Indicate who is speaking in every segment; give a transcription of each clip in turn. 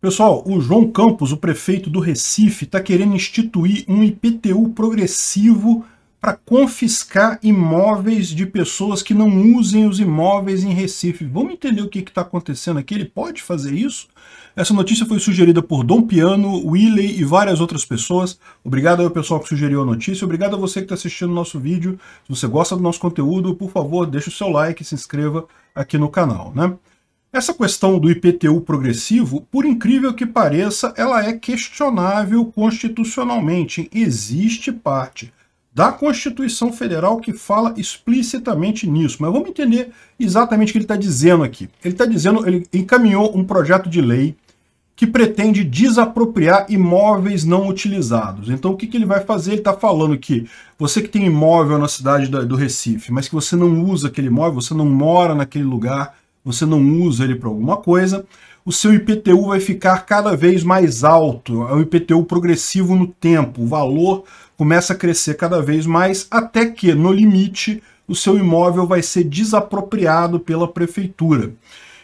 Speaker 1: Pessoal, o João Campos, o prefeito do Recife, está querendo instituir um IPTU progressivo para confiscar imóveis de pessoas que não usem os imóveis em Recife. Vamos entender o que está acontecendo aqui? Ele pode fazer isso? Essa notícia foi sugerida por Dom Piano, Willey e várias outras pessoas. Obrigado ao pessoal que sugeriu a notícia. Obrigado a você que está assistindo o nosso vídeo. Se você gosta do nosso conteúdo, por favor, deixe o seu like e se inscreva aqui no canal. Né? Essa questão do IPTU progressivo, por incrível que pareça, ela é questionável constitucionalmente. Existe parte da Constituição Federal que fala explicitamente nisso. Mas vamos entender exatamente o que ele está dizendo aqui. Ele está dizendo, ele encaminhou um projeto de lei que pretende desapropriar imóveis não utilizados. Então, o que, que ele vai fazer? Ele está falando que você que tem imóvel na cidade do Recife, mas que você não usa aquele imóvel, você não mora naquele lugar, você não usa ele para alguma coisa, o seu IPTU vai ficar cada vez mais alto, é o IPTU progressivo no tempo, o valor começa a crescer cada vez mais, até que, no limite, o seu imóvel vai ser desapropriado pela prefeitura.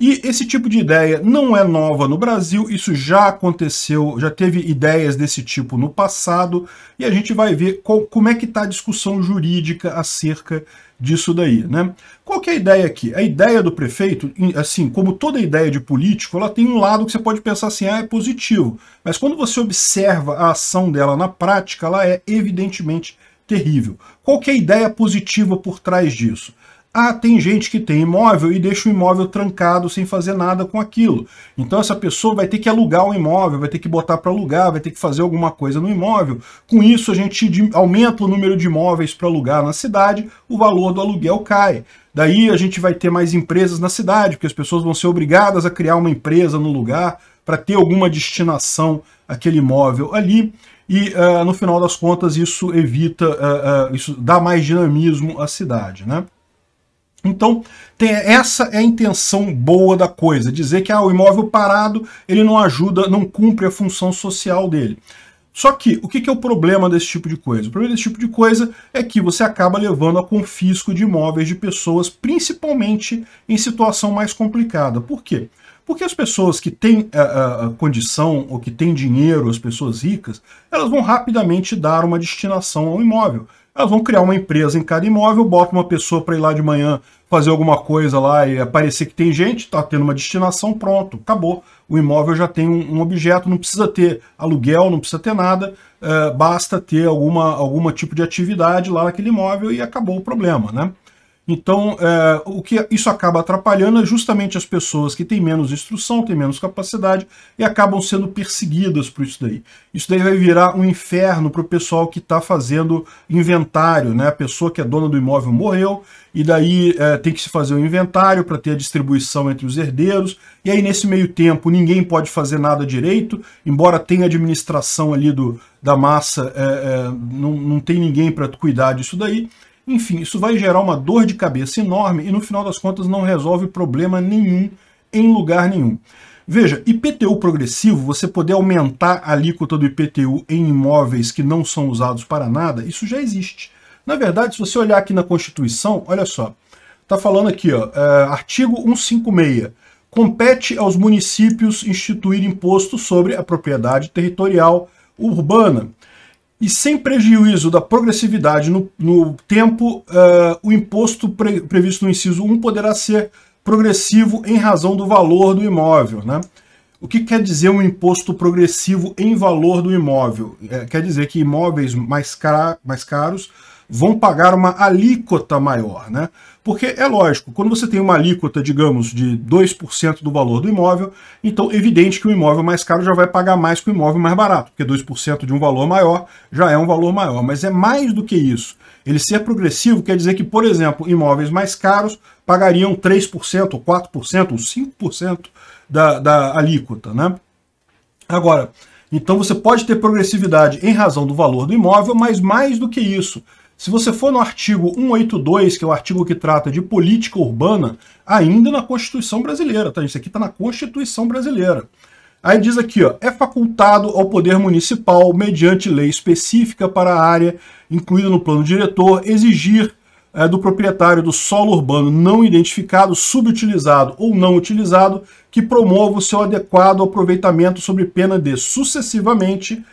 Speaker 1: E esse tipo de ideia não é nova no Brasil, isso já aconteceu, já teve ideias desse tipo no passado, e a gente vai ver qual, como é que está a discussão jurídica acerca disso daí. Né? Qual que é a ideia aqui? A ideia do prefeito, assim, como toda ideia de político, ela tem um lado que você pode pensar assim, ah, é positivo, mas quando você observa a ação dela na prática, ela é evidentemente terrível. Qual que é a ideia positiva por trás disso? Ah, tem gente que tem imóvel e deixa o imóvel trancado sem fazer nada com aquilo. Então essa pessoa vai ter que alugar o imóvel, vai ter que botar para alugar, vai ter que fazer alguma coisa no imóvel. Com isso a gente aumenta o número de imóveis para alugar na cidade, o valor do aluguel cai. Daí a gente vai ter mais empresas na cidade, porque as pessoas vão ser obrigadas a criar uma empresa no lugar para ter alguma destinação aquele imóvel ali e uh, no final das contas isso evita, uh, uh, isso dá mais dinamismo à cidade, né? Então, essa é a intenção boa da coisa, dizer que ah, o imóvel parado ele não ajuda, não cumpre a função social dele. Só que, o que, que é o problema desse tipo de coisa? O problema desse tipo de coisa é que você acaba levando a confisco de imóveis de pessoas, principalmente em situação mais complicada. Por quê? Porque as pessoas que têm a, eh, eh, eh, condição ou que têm dinheiro, as pessoas ricas, elas vão rapidamente dar uma destinação ao imóvel. Elas ah, vão criar uma empresa em cada imóvel, bota uma pessoa para ir lá de manhã fazer alguma coisa lá e aparecer que tem gente, está tendo uma destinação, pronto, acabou. O imóvel já tem um, um objeto, não precisa ter aluguel, não precisa ter nada, eh, basta ter alguma, alguma tipo de atividade lá naquele imóvel e acabou o problema, né? Então, é, o que isso acaba atrapalhando é justamente as pessoas que têm menos instrução, têm menos capacidade e acabam sendo perseguidas por isso daí. Isso daí vai virar um inferno para o pessoal que está fazendo inventário, né? A pessoa que é dona do imóvel morreu e daí é, tem que se fazer o um inventário para ter a distribuição entre os herdeiros. E aí, nesse meio tempo, ninguém pode fazer nada direito, embora tenha administração ali do, da massa, é, é não, não tem ninguém para cuidar disso daí. Enfim, isso vai gerar uma dor de cabeça enorme e no final das contas não resolve problema nenhum em lugar nenhum. Veja, IPTU progressivo, você poder aumentar a alíquota do IPTU em imóveis que não são usados para nada, isso já existe. Na verdade, se você olhar aqui na Constituição, olha só, está falando aqui, ó, é, artigo 156, compete aos municípios instituir imposto sobre a propriedade territorial urbana e sem prejuízo da progressividade no, no tempo, uh, o imposto pre, previsto no inciso 1 poderá ser progressivo em razão do valor do imóvel. Né? O que quer dizer um imposto progressivo em valor do imóvel? É, quer dizer que imóveis mais, car mais caros vão pagar uma alíquota maior. Né? Porque é lógico, quando você tem uma alíquota, digamos, de 2% do valor do imóvel, então é evidente que o imóvel mais caro já vai pagar mais que o imóvel mais barato, porque 2% de um valor maior já é um valor maior. Mas é mais do que isso. Ele ser progressivo quer dizer que, por exemplo, imóveis mais caros pagariam 3%, ou 4%, ou 5% da, da alíquota. Né? Agora, então você pode ter progressividade em razão do valor do imóvel, mas mais do que isso. Se você for no artigo 182, que é o artigo que trata de política urbana, ainda na Constituição brasileira, tá? Isso aqui está na Constituição brasileira. Aí diz aqui, ó, é facultado ao poder municipal, mediante lei específica para a área incluída no plano diretor, exigir é, do proprietário do solo urbano não identificado, subutilizado ou não utilizado, que promova o seu adequado aproveitamento sob pena de, sucessivamente,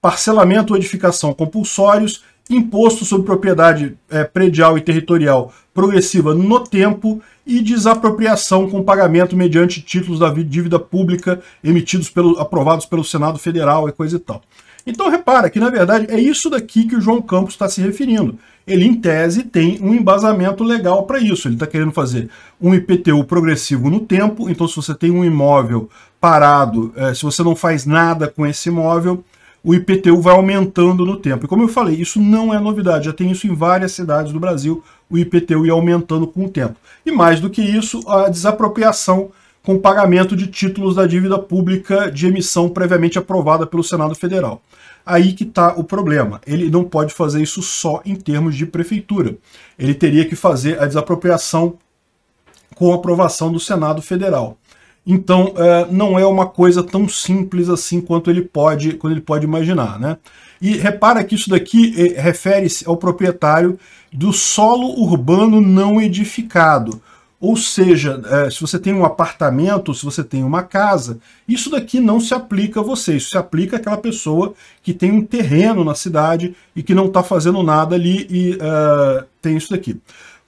Speaker 1: parcelamento ou edificação compulsórios imposto sobre propriedade é, predial e territorial progressiva no tempo e desapropriação com pagamento mediante títulos da dívida pública emitidos pelo, aprovados pelo Senado Federal e coisa e tal. Então repara que, na verdade, é isso daqui que o João Campos está se referindo. Ele, em tese, tem um embasamento legal para isso. Ele está querendo fazer um IPTU progressivo no tempo, então se você tem um imóvel parado, é, se você não faz nada com esse imóvel, o IPTU vai aumentando no tempo. E como eu falei, isso não é novidade, já tem isso em várias cidades do Brasil, o IPTU ia aumentando com o tempo. E mais do que isso, a desapropriação com pagamento de títulos da dívida pública de emissão previamente aprovada pelo Senado Federal. Aí que está o problema. Ele não pode fazer isso só em termos de prefeitura. Ele teria que fazer a desapropriação com aprovação do Senado Federal. Então, é, não é uma coisa tão simples assim quanto ele pode, quando ele pode imaginar. Né? E repara que isso daqui é, refere-se ao proprietário do solo urbano não edificado. Ou seja, é, se você tem um apartamento, se você tem uma casa, isso daqui não se aplica a você. Isso se aplica àquela pessoa que tem um terreno na cidade e que não está fazendo nada ali e é, tem isso daqui.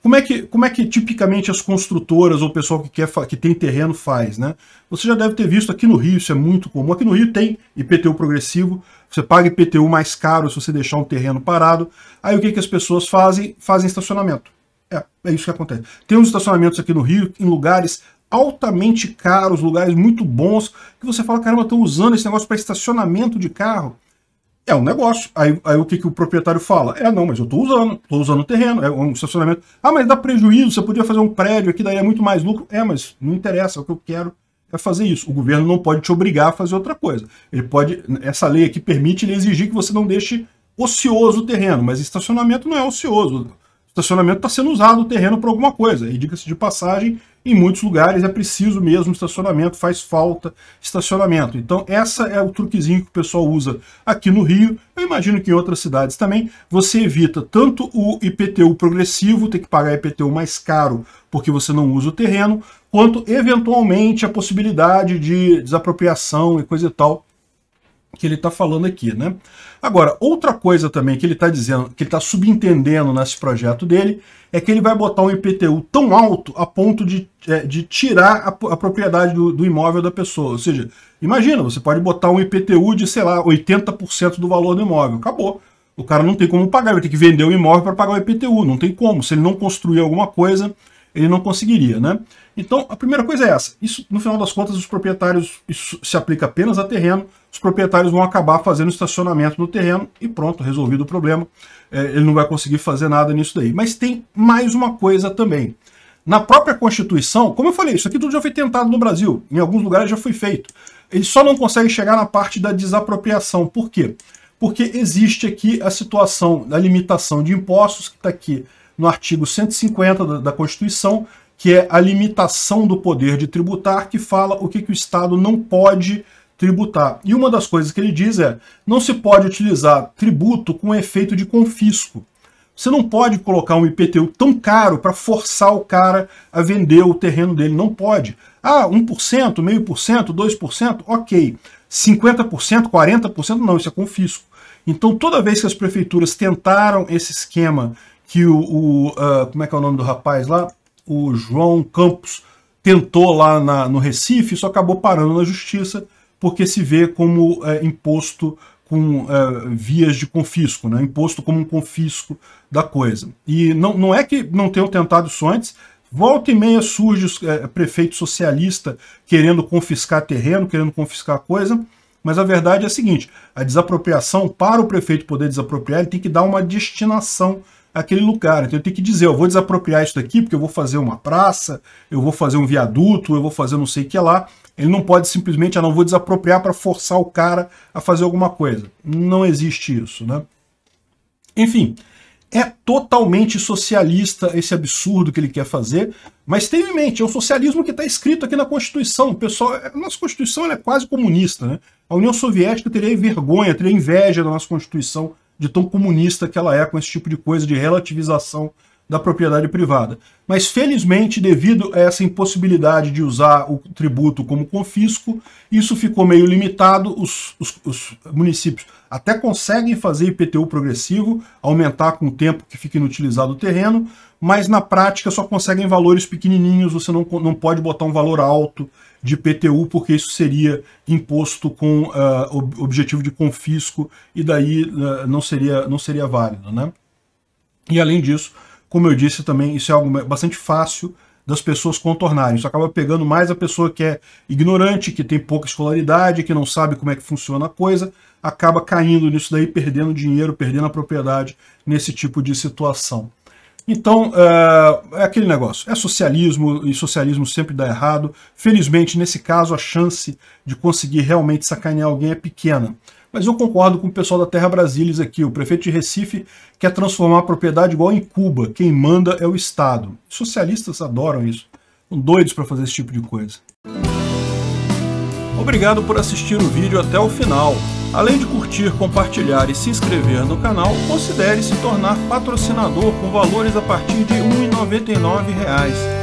Speaker 1: Como é, que, como é que tipicamente as construtoras ou o pessoal que, quer, que tem terreno faz, né? Você já deve ter visto aqui no Rio, isso é muito comum. Aqui no Rio tem IPTU progressivo, você paga IPTU mais caro se você deixar um terreno parado. Aí o que, que as pessoas fazem? Fazem estacionamento. É, é isso que acontece. Tem uns estacionamentos aqui no Rio, em lugares altamente caros, lugares muito bons, que você fala, caramba, estão usando esse negócio para estacionamento de carro. É um negócio. Aí, aí o que, que o proprietário fala? É, não, mas eu estou usando, estou usando o terreno, é um estacionamento. Ah, mas dá prejuízo, você podia fazer um prédio aqui, daí é muito mais lucro. É, mas não interessa, o que eu quero é fazer isso. O governo não pode te obrigar a fazer outra coisa. Ele pode, essa lei aqui permite ele exigir que você não deixe ocioso o terreno, mas estacionamento não é ocioso. O estacionamento está sendo usado o terreno para alguma coisa. E diga-se de passagem, em muitos lugares é preciso mesmo estacionamento, faz falta estacionamento. Então essa é o truquezinho que o pessoal usa aqui no Rio, eu imagino que em outras cidades também, você evita tanto o IPTU progressivo, ter que pagar IPTU mais caro porque você não usa o terreno, quanto eventualmente a possibilidade de desapropriação e coisa e tal que ele está falando aqui, né? Agora, outra coisa também que ele está dizendo, que ele está subentendendo nesse projeto dele, é que ele vai botar um IPTU tão alto a ponto de, é, de tirar a, a propriedade do, do, imóvel da pessoa. Ou seja, imagina, você pode botar um IPTU de, sei lá, 80% do valor do imóvel. Acabou. O cara não tem como pagar, vai ter que vender o imóvel para pagar o IPTU. Não tem como. Se ele não construir alguma coisa, ele não conseguiria, né? Então, a primeira coisa é essa. Isso, no final das contas, os proprietários, isso se aplica apenas a terreno, os proprietários vão acabar fazendo estacionamento no terreno e pronto, resolvido o problema. É, ele não vai conseguir fazer nada nisso daí. Mas tem mais uma coisa também. Na própria Constituição, como eu falei, isso aqui tudo já foi tentado no Brasil, em alguns lugares já foi feito. Ele só não consegue chegar na parte da desapropriação. Por quê? Porque existe aqui a situação da limitação de impostos, que está aqui no artigo 150 da Constituição, que é a limitação do poder de tributar, que fala o que, que o Estado não pode tributar. E uma das coisas que ele diz é: não se pode utilizar tributo com efeito de confisco. Você não pode colocar um IPTU tão caro para forçar o cara a vender o terreno dele. Não pode. Ah, 1%, meio por cento, 2%, ok. 50%, 40%, não, isso é confisco. Então, toda vez que as prefeituras tentaram esse esquema que o, o uh, como é que é o nome do rapaz lá? O João Campos tentou lá na, no Recife, só acabou parando na justiça porque se vê como é, imposto com é, vias de confisco, né? imposto como um confisco da coisa. E não, não é que não tenham tentado isso antes, volta e meia surge é, prefeito socialista querendo confiscar terreno, querendo confiscar coisa, mas a verdade é a seguinte, a desapropriação, para o prefeito poder desapropriar, ele tem que dar uma destinação aquele lugar. Então eu tenho que dizer, eu vou desapropriar isso daqui porque eu vou fazer uma praça, eu vou fazer um viaduto, eu vou fazer não sei o que lá. Ele não pode simplesmente, ah, não vou desapropriar para forçar o cara a fazer alguma coisa. Não existe isso, né? Enfim, é totalmente socialista esse absurdo que ele quer fazer, mas tenha em mente, é o socialismo que está escrito aqui na Constituição. O pessoal, a nossa Constituição é quase comunista, né? A União Soviética teria vergonha, teria inveja da nossa Constituição de tão comunista que ela é com esse tipo de coisa de relativização da propriedade privada. Mas, felizmente, devido a essa impossibilidade de usar o tributo como confisco, isso ficou meio limitado. Os, os, os municípios até conseguem fazer IPTU progressivo, aumentar com o tempo que fica inutilizado o terreno, mas na prática só conseguem valores pequenininhos, você não, não pode botar um valor alto de IPTU, porque isso seria imposto com uh, objetivo de confisco e daí uh, não, seria, não seria válido. Né? E, além disso, como eu disse também, isso é algo bastante fácil das pessoas contornarem. Isso acaba pegando mais a pessoa que é ignorante, que tem pouca escolaridade, que não sabe como é que funciona a coisa, acaba caindo nisso daí, perdendo dinheiro, perdendo a propriedade nesse tipo de situação. Então, eh, é aquele negócio, é socialismo, e socialismo sempre dá errado. Felizmente, nesse caso, a chance de conseguir realmente sacanear alguém é pequena. Mas eu concordo com o pessoal da Terra Brasilis aqui. O prefeito de Recife quer transformar a propriedade igual em Cuba. Quem manda é o Estado. Socialistas adoram isso. São doidos para fazer esse tipo de coisa. Obrigado por assistir o vídeo até o final. Além de curtir, compartilhar e se inscrever no canal, considere se tornar patrocinador com valores a partir de R$ 1,99